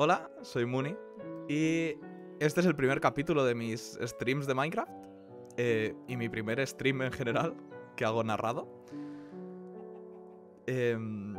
Hola, soy Muni y este es el primer capítulo de mis streams de Minecraft eh, y mi primer stream en general que hago narrado. Em,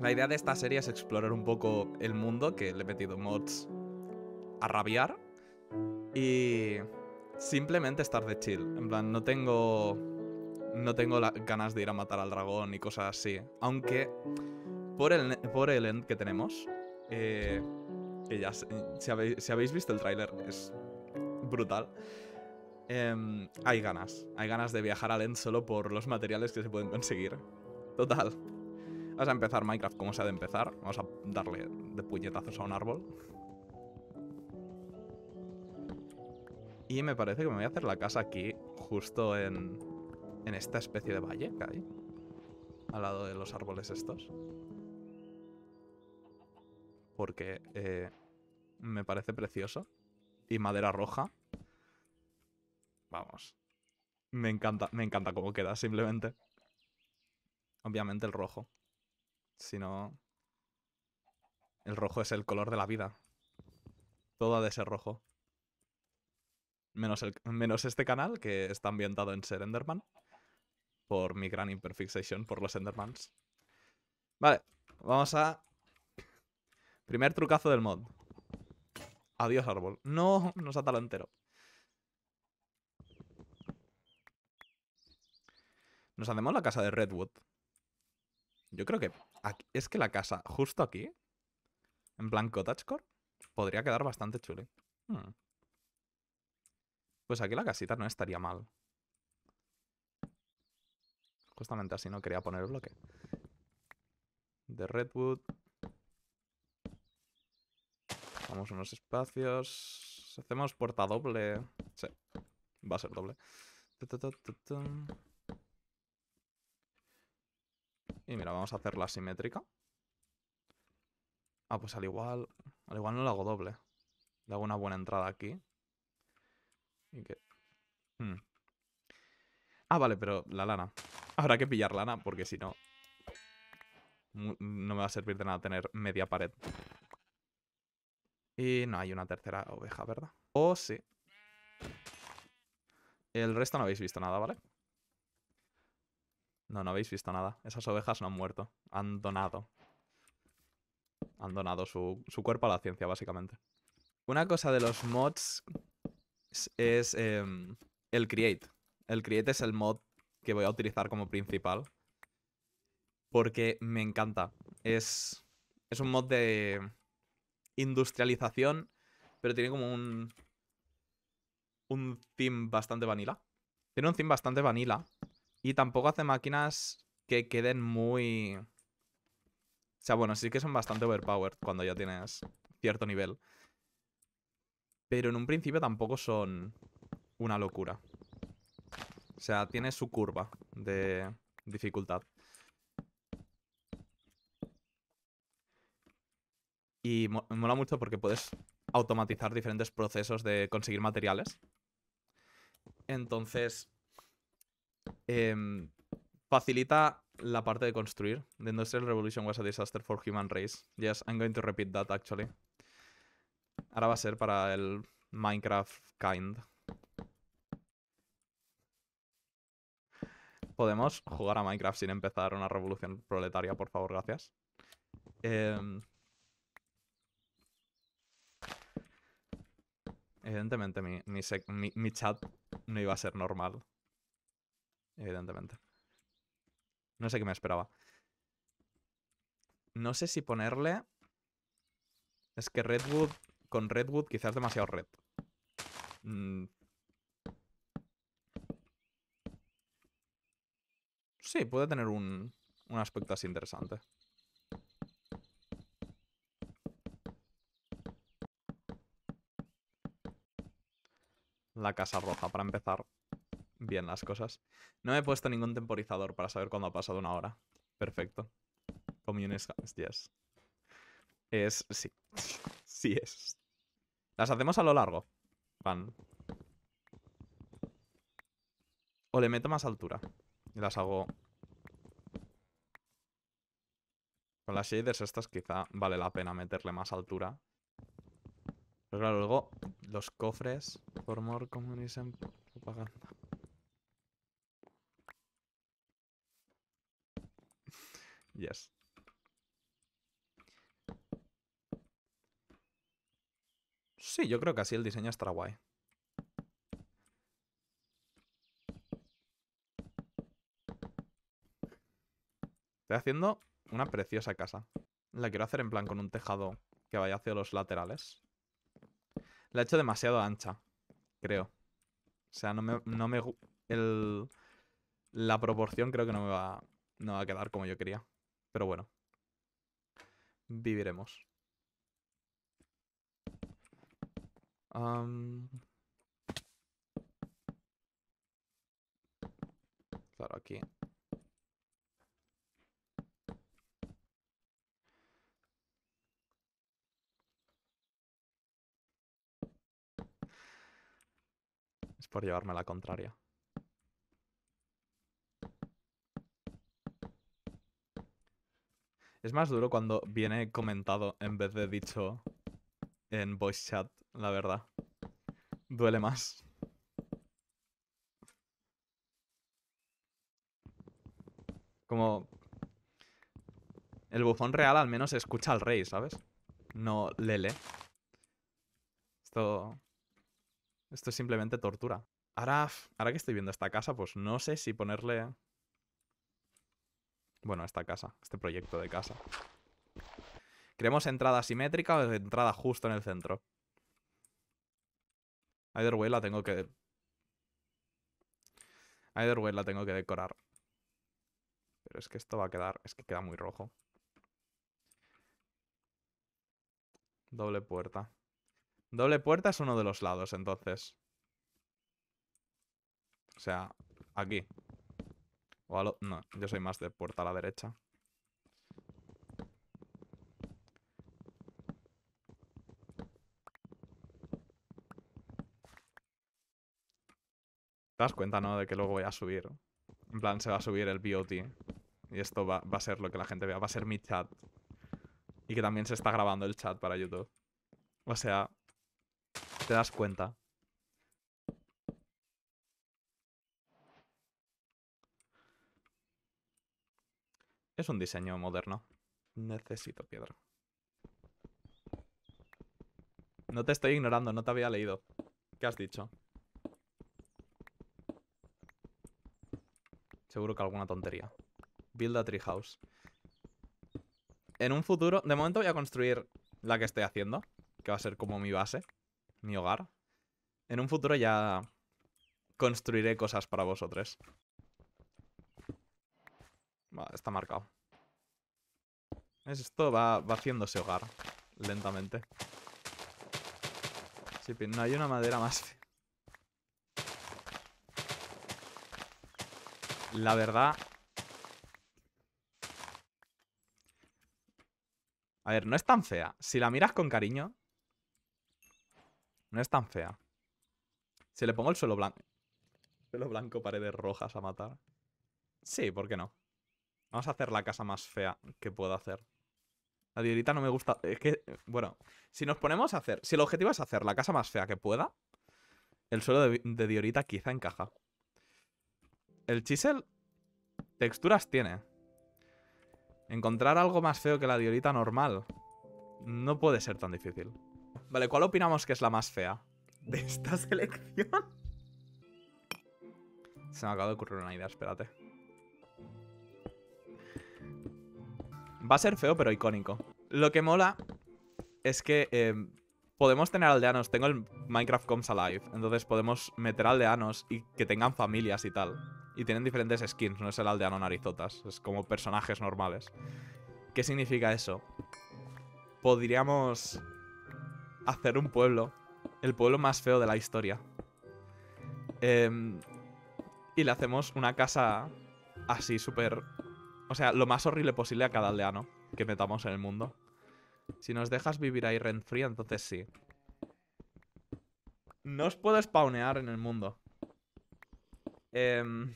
la idea de esta serie es explorar un poco el mundo que le he metido mods a rabiar y simplemente estar de chill. En plan, no tengo no tengo ganas de ir a matar al dragón y cosas así, aunque por el por el end que tenemos eh, que ya, si habéis, visto el tráiler, es brutal. Em, hay ganas. Hay ganas de viajar al End solo por los materiales que se pueden conseguir. Total. vamos a empezar Minecraft como se ha de empezar. Vamos a darle de puñetazos a un árbol. Y me parece que me voy a hacer la casa aquí, justo en, en esta especie de valle que hay. Al lado de los árboles estos porque eh, me parece precioso. Y madera roja. Vamos. Me encanta, me encanta cómo queda, simplemente. Obviamente el rojo. Si no... El rojo es el color de la vida. Todo ha de ser rojo. Menos, el, menos este canal, que está ambientado en ser Enderman. Por mi gran imperfixation por los Endermans. Vale, vamos a Primer trucazo del mod. Adiós, árbol. No, nos lo entero. Nos hacemos la casa de Redwood. Yo creo que... es que la casa justo aquí, en Blanco Touchcore podría quedar bastante chule. Hmm. Pues aquí la casita no estaría mal. Justamente así no quería poner el bloque. De Redwood, Hacemos unos espacios. Hacemos puerta doble. Sí, va a ser doble. Y mira, vamos a la simétrica. Ah, pues al igual... Al igual no la hago doble. Le hago una buena entrada aquí. Mm. Ah, vale, pero la lana. Habrá que pillar lana porque si no... No me va a servir de nada tener media pared. Y no hay una tercera oveja, ¿verdad? Oh, sí. El resto no habéis visto nada, ¿vale? No, no habéis visto nada. Esas ovejas no han muerto. Han donado. Han donado su, cuerpo a la ciencia, básicamente. Una cosa de los mods es, em, el create. El create es el mod que voy a utilizar como principal. Porque me encanta. Es, es un mod de, industrialización, pero tiene como un. Un theme bastante vanilla. Tiene un theme bastante vanilla. Y tampoco hace máquinas que queden muy. O sea, bueno, sí que son bastante overpowered cuando ya tienes cierto nivel. Pero en un principio tampoco son una locura. O sea, tiene su curva de dificultad. Y me mola mucho porque puedes automatizar diferentes procesos de conseguir materiales. Entonces, em, facilita la parte de construir. The Industrial Revolution was a disaster for human race. Yes, I'm going to repeat that actually. Ahora va a ser para el Minecraft kind. Podemos jugar a Minecraft sin empezar una revolución proletaria, por favor, gracias. Eh, Evidentemente mi, mi, chat no iba a ser normal. Evidentemente. No sé qué me esperaba. No sé si ponerle... Es que Redwood... Con Redwood quizás demasiado red. Mm. Sí, puede tener un, un aspecto así interesante. la casa roja para empezar bien las cosas. No me he puesto ningún temporizador para saber cuándo ha pasado una hora. Perfecto. comunes yes. Es... sí. sí es. Las hacemos a lo largo. Van. O le meto más altura. Y las hago... Con las shaders estas quizá vale la pena meterle más altura. Pero pues claro, luego los cofres, por more comunism propaganda. yes. Sí, yo creo que así el diseño estará guay. Estoy haciendo una preciosa casa. La quiero hacer en plan con un tejado que vaya hacia los laterales. La he hecho demasiado ancha, creo. O sea, no me, el, la proporción creo que no me va, no va a quedar como yo quería. Pero bueno, viviremos. Claro, aquí por llevarme la contraria. Es más duro cuando viene comentado en vez de dicho en voice chat, la verdad. Duele más. Como... El bufón real al menos escucha al rey, ¿sabes? No le Esto esto es simplemente tortura. Ahora, ahora que estoy viendo esta casa, pues no sé si ponerle... Bueno, esta casa, este proyecto de casa. ¿Queremos entrada simétrica o entrada justo en el centro? Either way la tengo que... Either way la tengo que decorar. Pero es que esto va a quedar... Es que queda muy rojo. Doble puerta. Doble puerta es uno de los lados, entonces. O sea, aquí. O a lo... No, yo soy más de puerta a la derecha. Te das cuenta, ¿no? De que luego voy a subir. En plan, se va a subir el BOT. Y esto va, va, a ser lo que la gente vea. Va a ser mi chat. Y que también se está grabando el chat para YouTube. O sea, te das cuenta. Es un diseño moderno. Necesito piedra. No te estoy ignorando, no te había leído. ¿Qué has dicho? Seguro que alguna tontería. Build a treehouse. En un futuro... De momento voy a construir la que estoy haciendo. Que va a ser como mi base mi hogar. En un futuro ya construiré cosas para vosotros. Vale, está marcado. Esto va, va haciéndose hogar lentamente. si no hay una madera más. La verdad... A ver, no es tan fea. Si la miras con cariño, no es tan fea. Si le pongo el suelo blanco. Suelo blanco, paredes rojas a matar. Sí, ¿por qué no? Vamos a hacer la casa más fea que pueda hacer. La diorita no me gusta. Es que, bueno, si nos ponemos a hacer. Si el objetivo es hacer la casa más fea que pueda, el suelo de, de diorita quizá encaja. El chisel. Texturas tiene. Encontrar algo más feo que la diorita normal. No puede ser tan difícil. Vale, ¿cuál opinamos que es la más fea de esta selección? Se me acaba de ocurrir una idea, espérate. Va a ser feo, pero icónico. Lo que mola es que em, podemos tener aldeanos. Tengo el Minecraft Comes Alive. Entonces podemos meter aldeanos y que tengan familias y tal. Y tienen diferentes skins. No es el aldeano narizotas. Es como personajes normales. ¿Qué significa eso? Podríamos hacer un pueblo. El pueblo más feo de la historia. Em, y le hacemos una casa así, súper... O sea, lo más horrible posible a cada aldeano que metamos en el mundo. Si nos dejas vivir ahí rent free, entonces sí. No os puedo spawnear en el mundo. Em,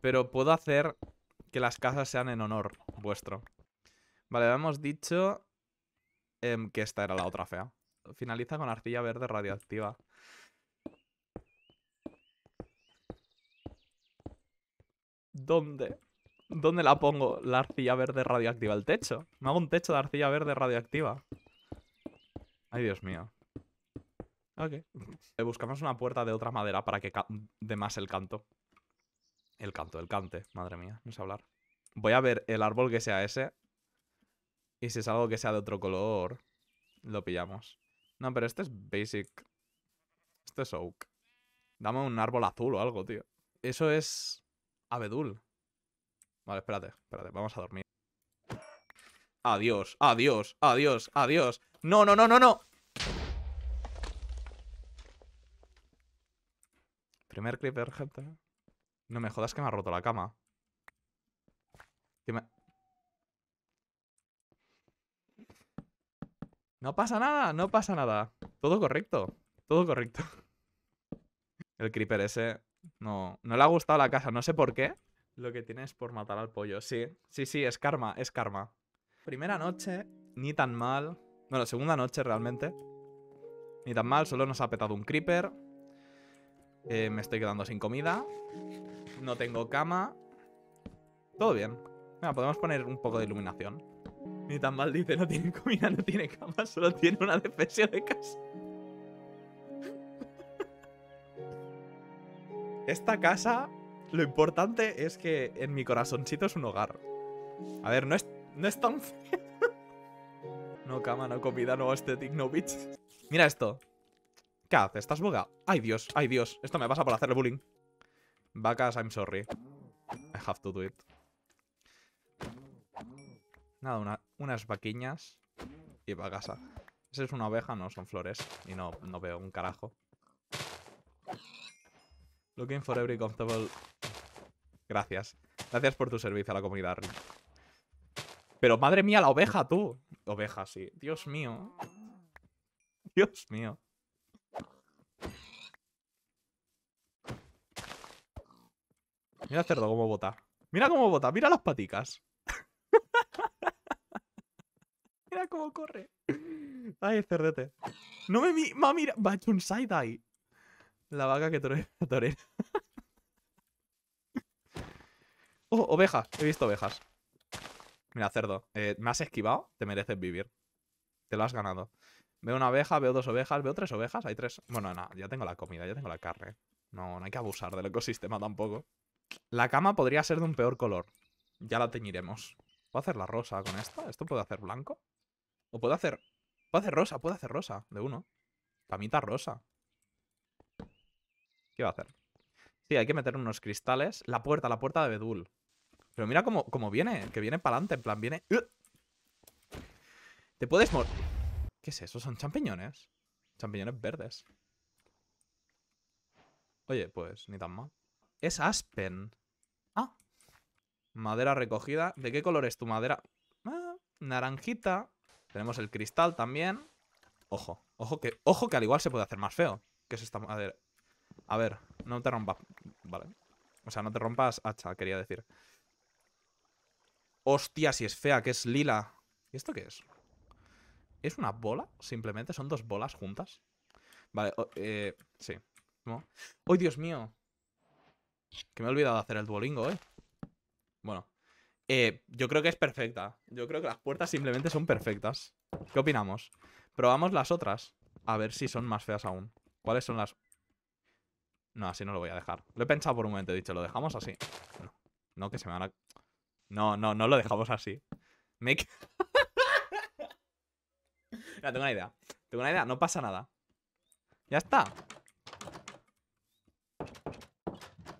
pero puedo hacer que las casas sean en honor vuestro. Vale, hemos dicho em, que esta era la otra fea. Finaliza con arcilla verde radioactiva. ¿Dónde? ¿Dónde la pongo la arcilla verde radioactiva? ¿El techo? Me hago un techo de arcilla verde radioactiva. Ay, Dios mío. Ok. buscamos una puerta de otra madera para que dé más el canto. El canto, el cante. Madre mía, no sé hablar. Voy a ver el árbol que sea ese y si es algo que sea de otro color, lo pillamos. No, pero este es basic. Este es oak. Dame un árbol azul o algo, tío. Eso es abedul. Vale, espérate, espérate, vamos a dormir. Adiós, adiós, adiós, adiós. No, no, no, no, no. Primer creeper, gente. No me jodas que me ha roto la cama. Que No pasa nada, no pasa nada. Todo correcto, todo correcto. El creeper ese no, no le ha gustado la casa, no sé por qué. Lo que tiene es por matar al pollo, sí. Sí, sí, es karma, es karma. Primera noche, ni tan mal. Bueno, segunda noche realmente. Ni tan mal, solo nos ha petado un creeper. Eh, me estoy quedando sin comida. No tengo cama. Todo bien. podemos poner un poco de iluminación. Ni tan mal dice, no tiene comida, no tiene cama, solo tiene una defensa de casa. Esta casa, lo importante es que en mi corazoncito es un hogar. A ver, no es, no es tan feo. No cama, no comida, no estético, no bitch. Mira esto. ¿Qué haces? ¿Estás boga. ¡Ay, Dios! ¡Ay, Dios! Esto me pasa por el bullying. Vacas, I'm sorry. I have to do it. Nada, unas vaquiñas y va a casa. Esa es una oveja, no, son flores. Y no, no veo un carajo. Looking for every comfortable... Gracias. Gracias por tu servicio a la comunidad. Pero madre mía, la oveja, tú. Oveja, sí. Dios mío. Dios mío. Mira cerdo cómo bota. Mira cómo bota. Mira las paticas. cómo corre. Ay, cerdete. No me mi ma mira. Va a hecho un side-eye. La vaca que torera. oh, ovejas. He visto ovejas. Mira, cerdo. Eh, me has esquivado. Te mereces vivir. Te lo has ganado. Veo una oveja, veo dos ovejas, veo tres ovejas. Hay tres. Bueno, nada. ya tengo la comida, ya tengo la carne. No, no hay que abusar del ecosistema tampoco. La cama podría ser de un peor color. Ya la teñiremos. ¿Puedo hacer la rosa con esta? ¿Esto puede hacer blanco? O puedo hacer... Puedo hacer rosa, puedo hacer rosa. De uno. Camita rosa. ¿Qué va a hacer? Sí, hay que meter unos cristales. La puerta, la puerta de Bedul. Pero mira cómo, cómo viene, que viene para adelante, en plan, viene... ¡uh! Te puedes morir. ¿Qué es eso? Son champiñones. Champiñones verdes. Oye, pues ni tan mal. Es Aspen. Ah. Madera recogida. ¿De qué color es tu madera? Ah, naranjita. Tenemos el cristal también. Ojo, ojo que, ojo que al igual se puede hacer más feo. que es esta ver A ver, no te rompas. Vale. O sea, no te rompas hacha, quería decir. Hostia, si es fea, que es lila. ¿Y esto qué es? ¿Es una bola? Simplemente son dos bolas juntas. Vale, eh, sí. ¿No? Dios mío! Que me he olvidado de hacer el Duolingo, ¿eh? Bueno. Eh, yo creo que es perfecta. Yo creo que las puertas simplemente son perfectas. ¿Qué opinamos? Probamos las otras. A ver si son más feas aún. ¿Cuáles son las...? No, así no lo voy a dejar. Lo he pensado por un momento. He dicho, ¿lo dejamos así? No, que se me van a... No, no, no lo dejamos así. Me... Mira, tengo una idea. Tengo una idea. No pasa nada. Ya está.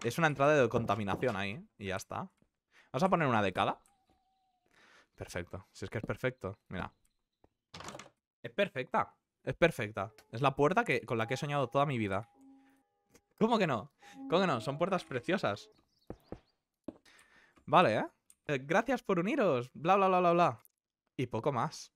Es una entrada de contaminación ahí. Y ya está. Vamos a poner una de cada. Perfecto. Si es que es perfecto. Mira. Es perfecta. Es perfecta. Es la puerta que, con la que he soñado toda mi vida. ¿Cómo que no? ¿Cómo que no? Son puertas preciosas. Vale, eh, eh gracias por uniros. Bla, bla, bla, bla, bla. Y poco más.